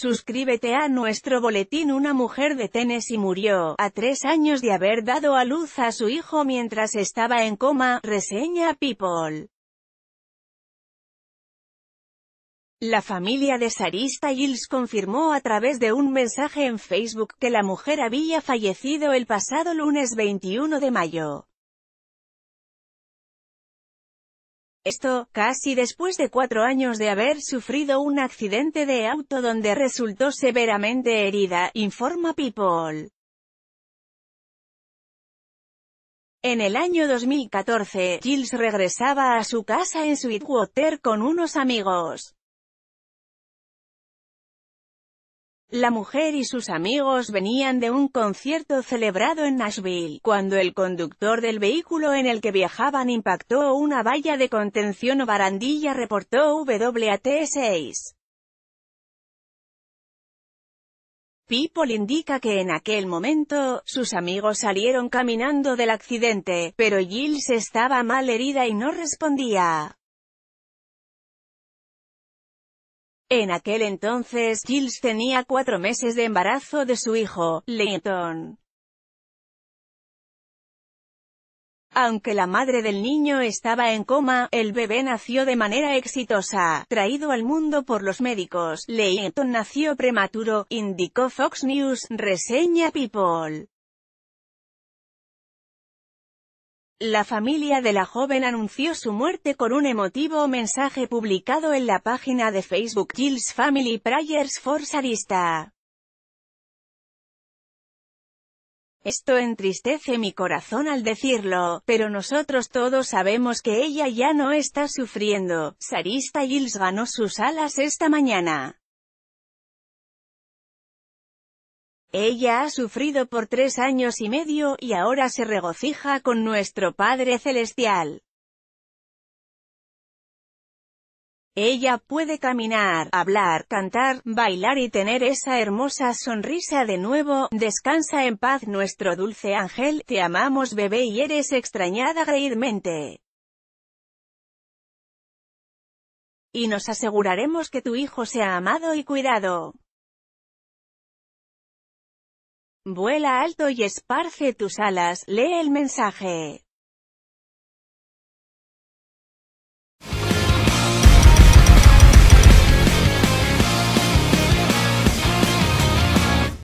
Suscríbete a nuestro boletín Una mujer de Tennessee murió, a tres años de haber dado a luz a su hijo mientras estaba en coma, reseña People. La familia de Sarista Hills confirmó a través de un mensaje en Facebook que la mujer había fallecido el pasado lunes 21 de mayo. Esto, casi después de cuatro años de haber sufrido un accidente de auto donde resultó severamente herida, informa People. En el año 2014, Giles regresaba a su casa en Sweetwater con unos amigos. La mujer y sus amigos venían de un concierto celebrado en Nashville, cuando el conductor del vehículo en el que viajaban impactó una valla de contención o barandilla reportó WAT6. People indica que en aquel momento, sus amigos salieron caminando del accidente, pero se estaba mal herida y no respondía. En aquel entonces, Giles tenía cuatro meses de embarazo de su hijo, Leighton. Aunque la madre del niño estaba en coma, el bebé nació de manera exitosa, traído al mundo por los médicos. Leighton nació prematuro, indicó Fox News, reseña People. La familia de la joven anunció su muerte con un emotivo mensaje publicado en la página de Facebook Hills Family Prayers for Sarista. Esto entristece mi corazón al decirlo, pero nosotros todos sabemos que ella ya no está sufriendo. Sarista Gills ganó sus alas esta mañana. Ella ha sufrido por tres años y medio, y ahora se regocija con nuestro Padre Celestial. Ella puede caminar, hablar, cantar, bailar y tener esa hermosa sonrisa de nuevo. Descansa en paz nuestro dulce ángel, te amamos bebé y eres extrañada reírmente. Y nos aseguraremos que tu hijo sea amado y cuidado. Vuela alto y esparce tus alas, lee el mensaje.